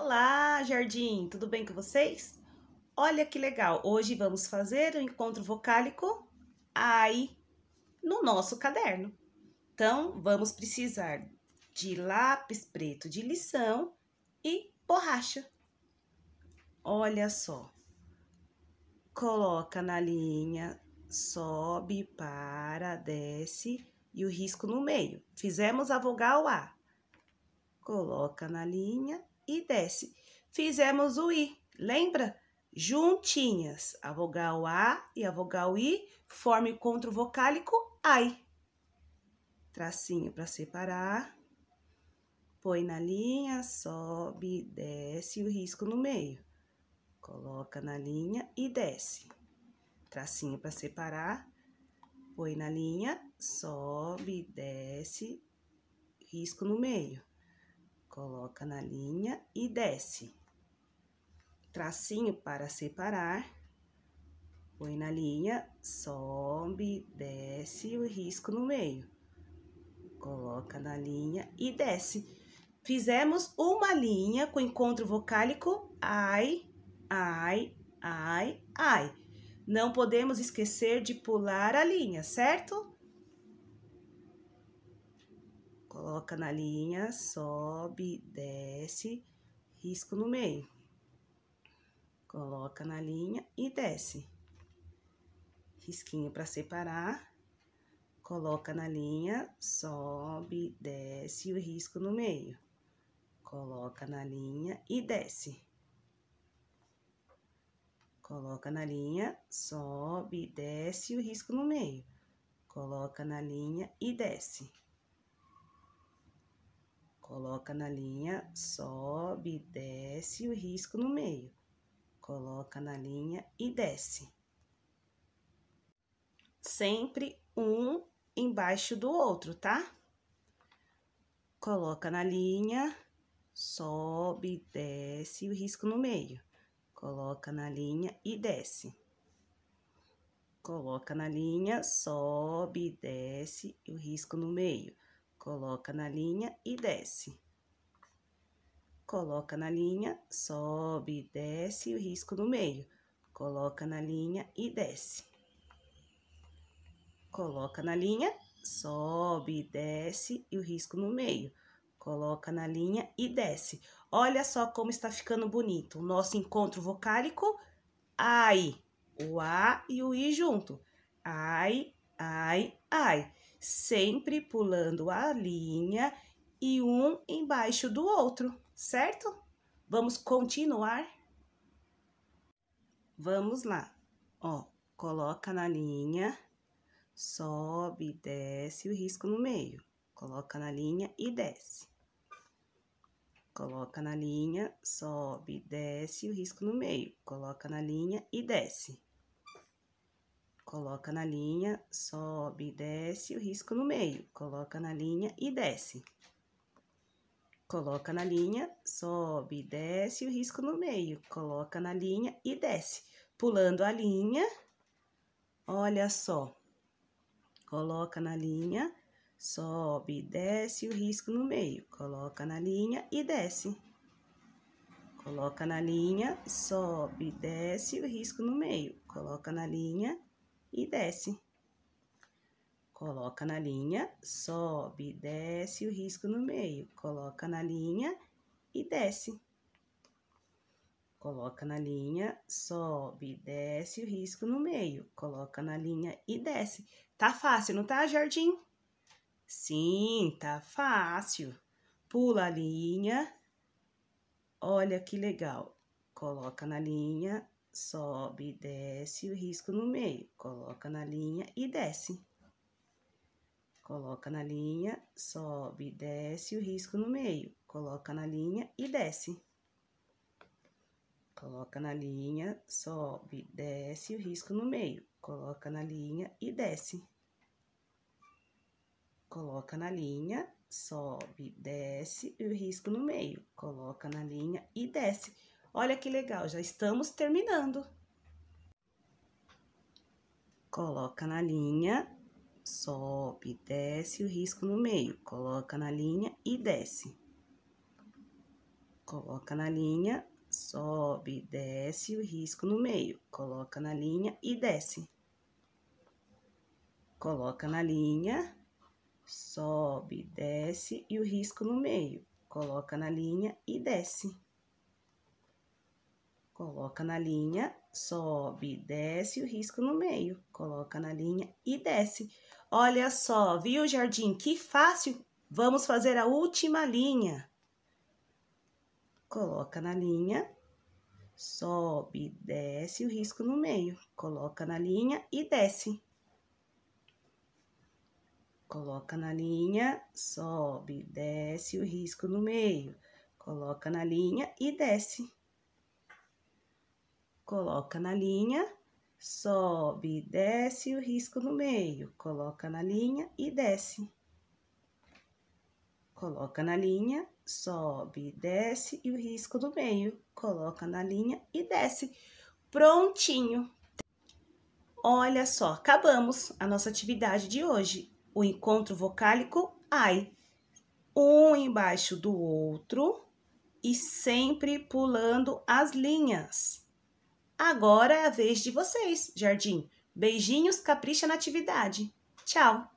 Olá, Jardim! Tudo bem com vocês? Olha que legal! Hoje vamos fazer o um encontro vocálico AI no nosso caderno. Então, vamos precisar de lápis preto de lição e borracha. Olha só. Coloca na linha, sobe, para, desce e o risco no meio. Fizemos a vogal A. Coloca na linha, e desce. Fizemos o I, lembra? Juntinhas. A vogal A e a vogal I forme o contra-vocálico ai. Tracinho para separar. Põe na linha, sobe, desce o risco no meio. Coloca na linha e desce. Tracinho para separar. Põe na linha, sobe, desce, risco no meio coloca na linha e desce. Tracinho para separar, põe na linha, sobe, desce o risco no meio. Coloca na linha e desce. Fizemos uma linha com encontro vocálico ai, ai, ai, ai. Não podemos esquecer de pular a linha, certo? coloca na linha, sobe, desce, risco no meio. Coloca na linha e desce. Risquinho para separar, coloca na linha, sobe, desce o risco no meio. Coloca na linha e desce. Coloca na linha, sobe, desce o risco no meio. Coloca na linha e desce Coloca na linha, sobe, desce o risco no meio. Coloca na linha e desce. Sempre um embaixo do outro, tá? Coloca na linha, sobe, desce o risco no meio. Coloca na linha e desce. Coloca na linha, sobe, desce o risco no meio coloca na linha e desce. Coloca na linha, sobe, desce o risco no meio. Coloca na linha e desce. Coloca na linha, sobe, desce e o risco no meio. Coloca na linha e desce. Olha só como está ficando bonito o nosso encontro vocálico. Ai, o A e o I junto. Ai, ai, ai, sempre pulando a linha e um embaixo do outro, certo? Vamos continuar? Vamos lá. Ó, coloca na linha, sobe, desce o risco no meio. Coloca na linha e desce. Coloca na linha, sobe, desce o risco no meio. Coloca na linha e desce. Coloca na linha, sobe, desce o risco no meio. Coloca na linha e desce. Coloca na linha, sobe, desce o risco no meio. Coloca na linha e desce. Pulando a linha, olha só. Coloca na linha, sobe, desce o risco no meio, coloca na linha e desce. Coloca na linha, sobe, desce o risco no meio, coloca na linha e desce. Coloca na linha, sobe, desce o risco no meio. Coloca na linha e desce. Coloca na linha, sobe, desce o risco no meio. Coloca na linha e desce. Tá fácil, não tá, Jardim? Sim, tá fácil. Pula a linha. Olha que legal. Coloca na linha, sobe, desce o risco no meio, coloca na linha e desce. Coloca na linha, sobe, desce o risco no meio, coloca na linha e desce. Coloca na linha, sobe, desce o risco no meio, coloca na linha e desce. Coloca na linha, sobe, desce o risco no meio, coloca na linha e desce. Olha que legal, já estamos terminando. Coloca na linha, sobe, desce o risco no meio. Coloca na linha e desce. Coloca na linha, sobe, desce o risco no meio. Coloca na linha e desce. Coloca na linha, sobe, desce e o risco no meio. Coloca na linha e desce Coloca na linha, sobe, desce o risco no meio. Coloca na linha e desce. Olha só, viu, Jardim? Que fácil! Vamos fazer a última linha. Coloca na linha, sobe, desce o risco no meio. Coloca na linha e desce. Coloca na linha, sobe, desce o risco no meio. Coloca na linha e desce coloca na linha, sobe, desce o risco no meio, coloca na linha e desce. Coloca na linha, sobe, desce e o risco no meio, coloca na linha e desce. Prontinho! Olha só, acabamos a nossa atividade de hoje, o encontro vocálico ai, um embaixo do outro e sempre pulando as linhas. Agora é a vez de vocês, Jardim. Beijinhos, capricha na atividade. Tchau!